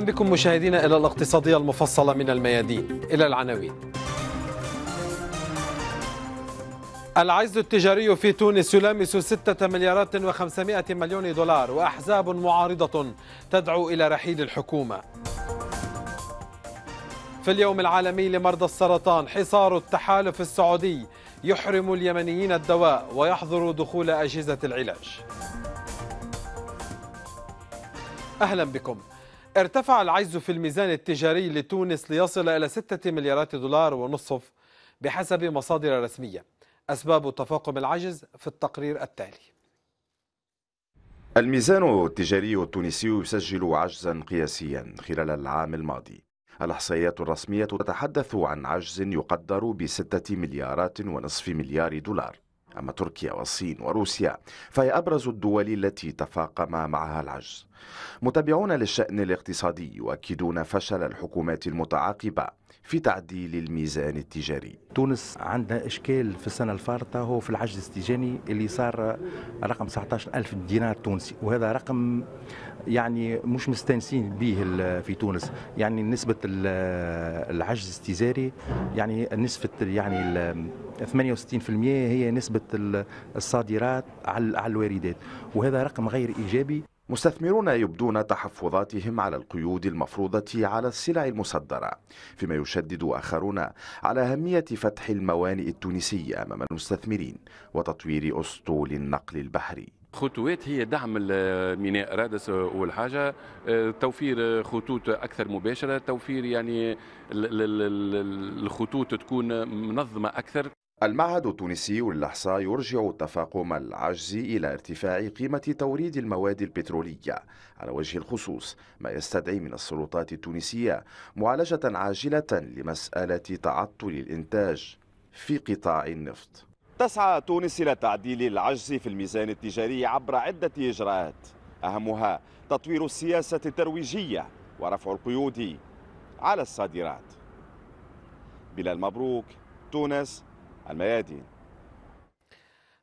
أهلا بكم مشاهدينا إلى الاقتصادية المفصلة من الميادين إلى العناوين العجز التجاري في تونس يلامس 6 مليارات و500 مليون دولار وأحزاب معارضة تدعو إلى رحيل الحكومة في اليوم العالمي لمرضى السرطان حصار التحالف السعودي يحرم اليمنيين الدواء ويحظر دخول أجهزة العلاج أهلا بكم ارتفع العجز في الميزان التجاري لتونس ليصل إلى 6 مليارات دولار ونصف بحسب مصادر رسمية أسباب تفاقم العجز في التقرير التالي الميزان التجاري التونسي يسجل عجزا قياسيا خلال العام الماضي الإحصائيات الرسمية تتحدث عن عجز يقدر بستة مليارات ونصف مليار دولار أما تركيا والصين وروسيا فهي أبرز الدول التي تفاقم معها العجز متابعون للشأن الاقتصادي يؤكدون فشل الحكومات المتعاقبة في تعديل الميزان التجاري تونس عندنا إشكال في السنة الفارطة هو في العجز التجاري اللي صار رقم 19 ألف دينار تونسي وهذا رقم يعني مش مستانسين به في تونس يعني نسبة العجز التجاري يعني نسبة يعني 68% هي نسبة الصادرات على الواردات وهذا رقم غير إيجابي مستثمرون يبدون تحفظاتهم على القيود المفروضة على السلع المصدرة فيما يشدد آخرون على أهمية فتح الموانئ التونسية أمام المستثمرين وتطوير أسطول النقل البحري خطوات هي دعم ميناء رادس اول حاجه آه، توفير خطوط اكثر مباشره توفير يعني الخطوط تكون منظمه اكثر المعهد التونسي للإحصاء يرجع التفاقم العجز إلى ارتفاع قيمة توريد المواد البترولية على وجه الخصوص ما يستدعي من السلطات التونسية معالجة عاجلة لمسألة تعطل الإنتاج في قطاع النفط تسعى تونس إلى تعديل العجز في الميزان التجاري عبر عدة إجراءات أهمها تطوير السياسة الترويجية ورفع القيود على الصادرات بلال مبروك تونس الميادين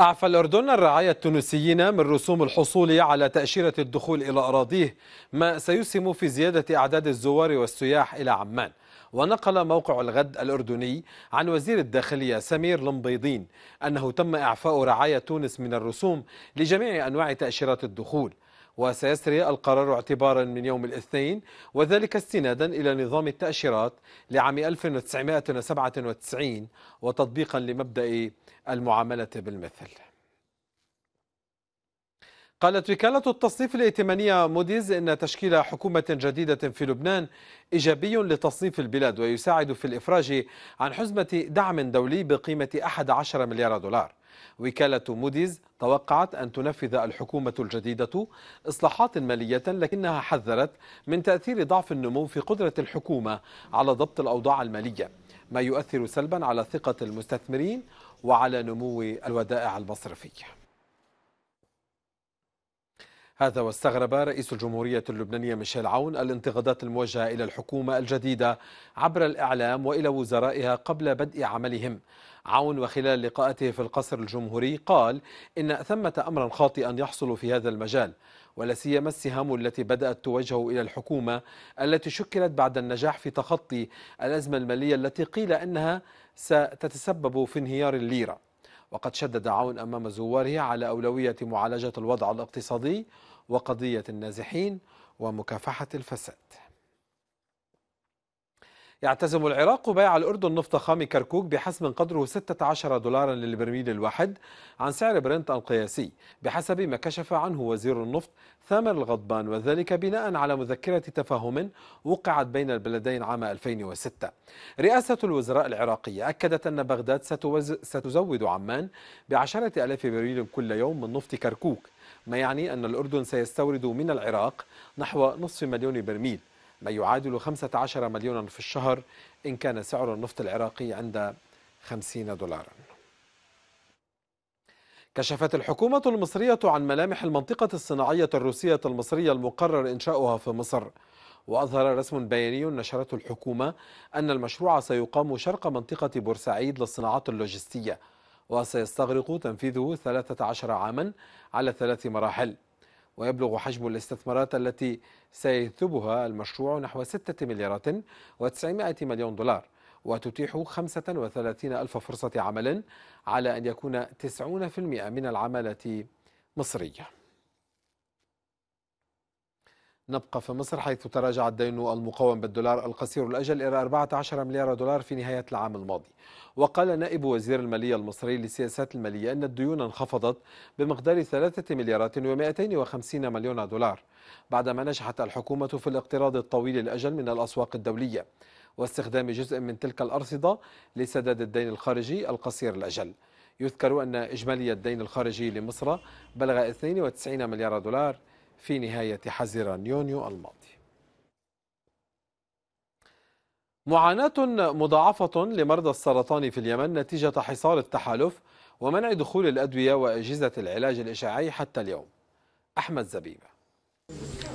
أعفى الأردن الرعاية التونسيين من رسوم الحصول على تأشيرة الدخول إلى أراضيه ما سيسهم في زيادة أعداد الزوار والسياح إلى عمان ونقل موقع الغد الأردني عن وزير الداخلية سمير لمبيضين أنه تم إعفاء رعاية تونس من الرسوم لجميع أنواع تأشيرات الدخول وسيسري القرار اعتبارا من يوم الاثنين وذلك استنادا إلى نظام التأشيرات لعام 1997 وتطبيقا لمبدأ المعاملة بالمثل قالت وكالة التصنيف الائتمانية موديز إن تشكيل حكومة جديدة في لبنان إيجابي لتصنيف البلاد ويساعد في الإفراج عن حزمة دعم دولي بقيمة 11 مليار دولار وكالة موديز توقعت أن تنفذ الحكومة الجديدة إصلاحات مالية لكنها حذرت من تأثير ضعف النمو في قدرة الحكومة على ضبط الأوضاع المالية ما يؤثر سلبا على ثقة المستثمرين وعلى نمو الودائع المصرفية هذا واستغرب رئيس الجمهورية اللبنانية ميشيل عون الانتقادات الموجهة إلى الحكومة الجديدة عبر الإعلام وإلى وزرائها قبل بدء عملهم عون وخلال لقاءته في القصر الجمهوري قال إن ثمة أمرا خاطئا يحصل في هذا المجال ولا سيما السهام التي بدأت توجه إلى الحكومة التي شكلت بعد النجاح في تخطي الأزمة المالية التي قيل أنها ستتسبب في انهيار الليرة وقد شدد عون أمام زواره على أولوية معالجة الوضع الاقتصادي وقضية النازحين ومكافحة الفساد يعتزم العراق بيع الأردن نفط خام كركوك بحسم قدره 16 دولارا للبرميل الواحد عن سعر برنت القياسي بحسب ما كشف عنه وزير النفط ثامر الغضبان وذلك بناء على مذكرة تفاهم وقعت بين البلدين عام 2006 رئاسة الوزراء العراقية أكدت أن بغداد ستوز... ستزود عمان بعشرة ألاف برميل كل يوم من نفط كركوك ما يعني أن الأردن سيستورد من العراق نحو نصف مليون برميل ما يعادل 15 مليونا في الشهر إن كان سعر النفط العراقي عند 50 دولارا كشفت الحكومة المصرية عن ملامح المنطقة الصناعية الروسية المصرية المقرر إنشاؤها في مصر وأظهر رسم بياني نشرته الحكومة أن المشروع سيقام شرق منطقة بورسعيد للصناعات اللوجستية وسيستغرق تنفيذه 13 عاما على ثلاث مراحل ويبلغ حجم الاستثمارات التي سيثبها المشروع نحو 6 مليارات و900 مليون دولار وتتيح 35 ألف فرصة عمل على أن يكون 90% من العمالة مصرية نبقى في مصر حيث تراجع الدين المقاوم بالدولار القصير الأجل إلى 14 مليار دولار في نهاية العام الماضي وقال نائب وزير المالية المصري للسياسات المالية أن الديون انخفضت بمقدار 3 مليارات و250 مليون دولار بعدما نجحت الحكومة في الاقتراض الطويل الأجل من الأسواق الدولية واستخدام جزء من تلك الأرصدة لسداد الدين الخارجي القصير الأجل يذكر أن إجمالي الدين الخارجي لمصر بلغ 92 مليار دولار في نهاية حزيران يونيو الماضي معاناة مضاعفة لمرضى السرطان في اليمن نتيجة حصار التحالف ومنع دخول الأدوية وأجهزة العلاج الإشعاعي حتى اليوم أحمد زبيبة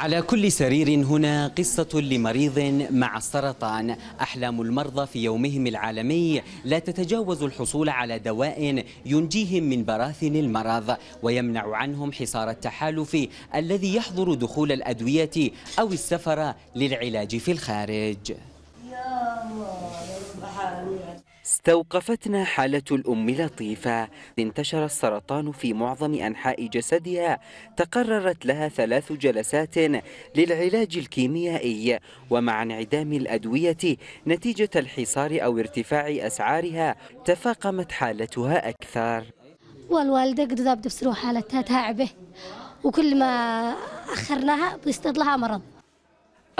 على كل سرير هنا قصة لمريض مع السرطان أحلام المرضى في يومهم العالمي لا تتجاوز الحصول على دواء ينجيهم من براثن المرض ويمنع عنهم حصار التحالف الذي يحظر دخول الأدوية أو السفر للعلاج في الخارج استوقفتنا حالة الأم لطيفة انتشر السرطان في معظم أنحاء جسدها تقررت لها ثلاث جلسات للعلاج الكيميائي ومع انعدام الأدوية نتيجة الحصار أو ارتفاع أسعارها تفاقمت حالتها أكثر والوالدة قد ذابت بسرو حالتها تعبه وكل ما أخرناها بيصير مرض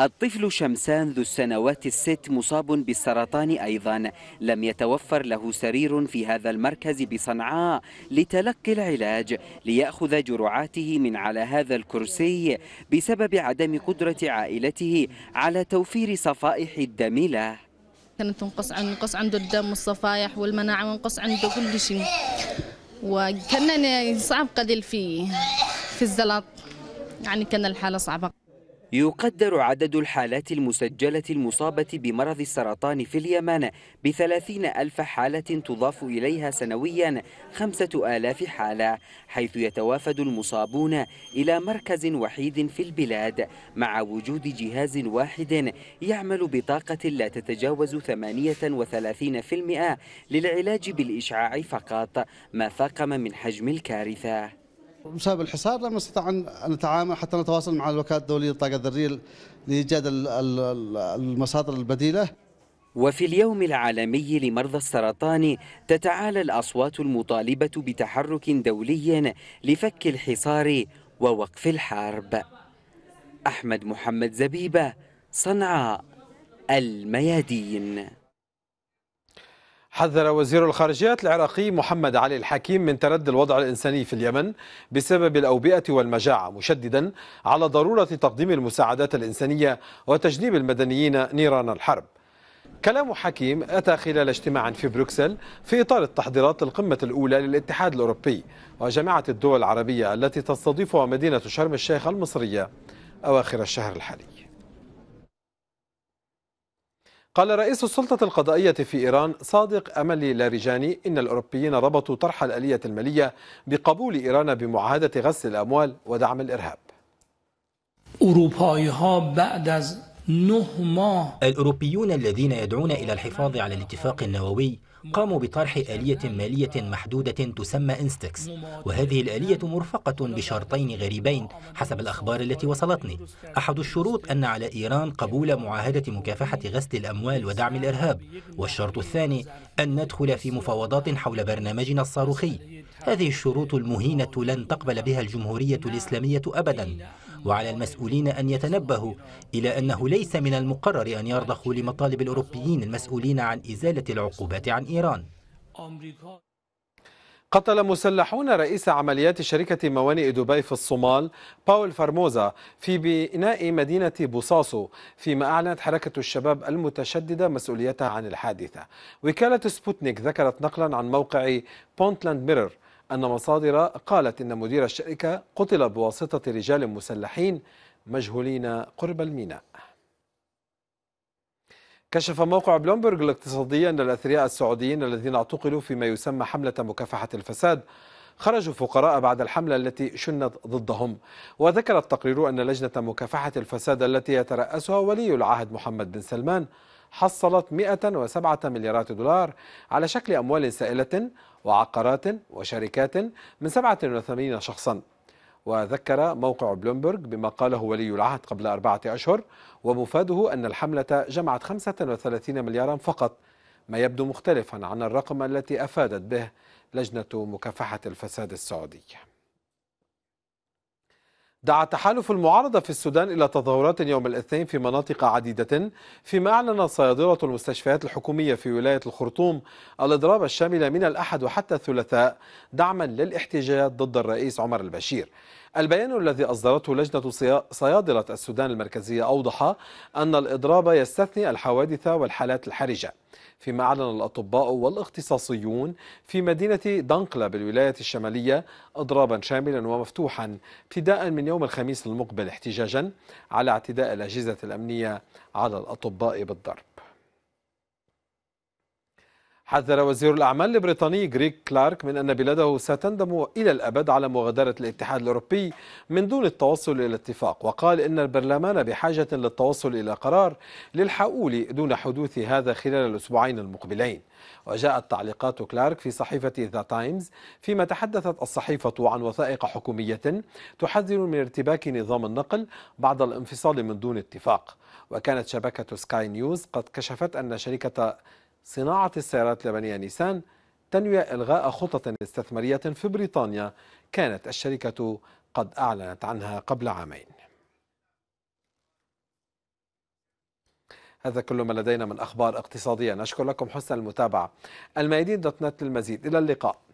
الطفل شمسان ذو السنوات الست مصاب بالسرطان أيضا لم يتوفر له سرير في هذا المركز بصنعاء لتلقي العلاج ليأخذ جرعاته من على هذا الكرسي بسبب عدم قدرة عائلته على توفير صفائح الدم له كانت نقص عن نقص عنده الدم والصفائح والمناعة ونقص عنده كل شيء وكان يعني صعب قليل في في الزلط يعني كان الحالة صعبة يقدر عدد الحالات المسجلة المصابة بمرض السرطان في اليمن بثلاثين ألف حالة تضاف إليها سنويا خمسة آلاف حالة حيث يتوافد المصابون إلى مركز وحيد في البلاد مع وجود جهاز واحد يعمل بطاقة لا تتجاوز 38% للعلاج بالإشعاع فقط ما فاقم من حجم الكارثة بسبب الحصار لم نستطع ان نتعامل حتى نتواصل مع الوكاله الدوليه للطاقه الذريه لايجاد المصادر البديله وفي اليوم العالمي لمرضى السرطان تتعالى الاصوات المطالبه بتحرك دولي لفك الحصار ووقف الحرب احمد محمد زبيبه صنعاء الميادين حذر وزير الخارجية العراقي محمد علي الحكيم من تردي الوضع الإنساني في اليمن بسبب الأوبئة والمجاعة مشددا على ضرورة تقديم المساعدات الإنسانية وتجنيب المدنيين نيران الحرب كلام حكيم أتى خلال اجتماع في بروكسل في إطار التحضيرات للقمة الأولى للاتحاد الأوروبي وجامعة الدول العربية التي تستضيفها مدينة شرم الشيخ المصرية أواخر الشهر الحالي قال رئيس السلطة القضائية في إيران صادق أملي لاريجاني إن الأوروبيين ربطوا طرح الآلية المالية بقبول إيران بمعاهدة غسل الأموال ودعم الإرهاب الأوروبيون الذين يدعون إلى الحفاظ على الاتفاق النووي قاموا بطرح آلية مالية محدودة تسمى إنستكس وهذه الآلية مرفقة بشرطين غريبين حسب الأخبار التي وصلتني أحد الشروط أن على إيران قبول معاهدة مكافحة غسل الأموال ودعم الإرهاب والشرط الثاني أن ندخل في مفاوضات حول برنامجنا الصاروخي هذه الشروط المهينة لن تقبل بها الجمهورية الإسلامية أبدا وعلى المسؤولين أن يتنبهوا إلى أنه ليس من المقرر أن يرضخوا لمطالب الأوروبيين المسؤولين عن إزالة العقوبات عن إيران قتل مسلحون رئيس عمليات شركة موانئ دبي في الصومال باول فارموزا في بناء مدينة بوصاصو فيما أعلنت حركة الشباب المتشددة مسؤوليتها عن الحادثة وكالة سبوتنيك ذكرت نقلا عن موقع بونتلاند ميرور أن مصادر قالت إن مدير الشركة قتل بواسطة رجال مسلحين مجهولين قرب الميناء كشف موقع بلومبرج الاقتصادي أن الأثرياء السعوديين الذين اعتقلوا فيما يسمى حملة مكافحة الفساد خرجوا فقراء بعد الحملة التي شنت ضدهم وذكر التقرير أن لجنة مكافحة الفساد التي يترأسها ولي العهد محمد بن سلمان حصلت 107 مليارات دولار على شكل أموال سائلة وعقارات وشركات من 87 شخصا وذكر موقع بلومبرج بما قاله ولي العهد قبل أربعة أشهر ومفاده أن الحملة جمعت 35 مليارا فقط ما يبدو مختلفا عن الرقم التي أفادت به لجنة مكافحة الفساد السعودية دعا تحالف المعارضة في السودان إلى تظاهرات يوم الاثنين في مناطق عديدة فيما أعلن صيادلة المستشفيات الحكومية في ولاية الخرطوم الإضراب الشامل من الأحد وحتى الثلاثاء دعما للاحتجاجات ضد الرئيس عمر البشير البيان الذي أصدرته لجنة صيادلة السودان المركزية أوضح أن الإضراب يستثني الحوادث والحالات الحرجة فيما أعلن الأطباء والاختصاصيون في مدينة دنقلة بالولاية الشمالية إضرابا شاملا ومفتوحا ابتداء من يوم الخميس المقبل احتجاجا على اعتداء الأجهزة الأمنية على الأطباء بالضرب حذر وزير الأعمال البريطاني غريغ كلارك من أن بلاده ستندم إلى الأبد على مغادرة الاتحاد الأوروبي من دون التوصل إلى اتفاق وقال إن البرلمان بحاجة للتوصل إلى قرار للحؤول دون حدوث هذا خلال الأسبوعين المقبلين وجاءت تعليقات كلارك في صحيفة ذا تايمز فيما تحدثت الصحيفة عن وثائق حكومية تحذر من ارتباك نظام النقل بعد الانفصال من دون اتفاق وكانت شبكة سكاي نيوز قد كشفت أن شركة صناعة السيارات اليابانية نيسان تنوي إلغاء خطط استثمارية في بريطانيا كانت الشركة قد أعلنت عنها قبل عامين هذا كل ما لدينا من أخبار اقتصادية نشكر لكم حسن المتابعة الميادين دوت نت للمزيد إلى اللقاء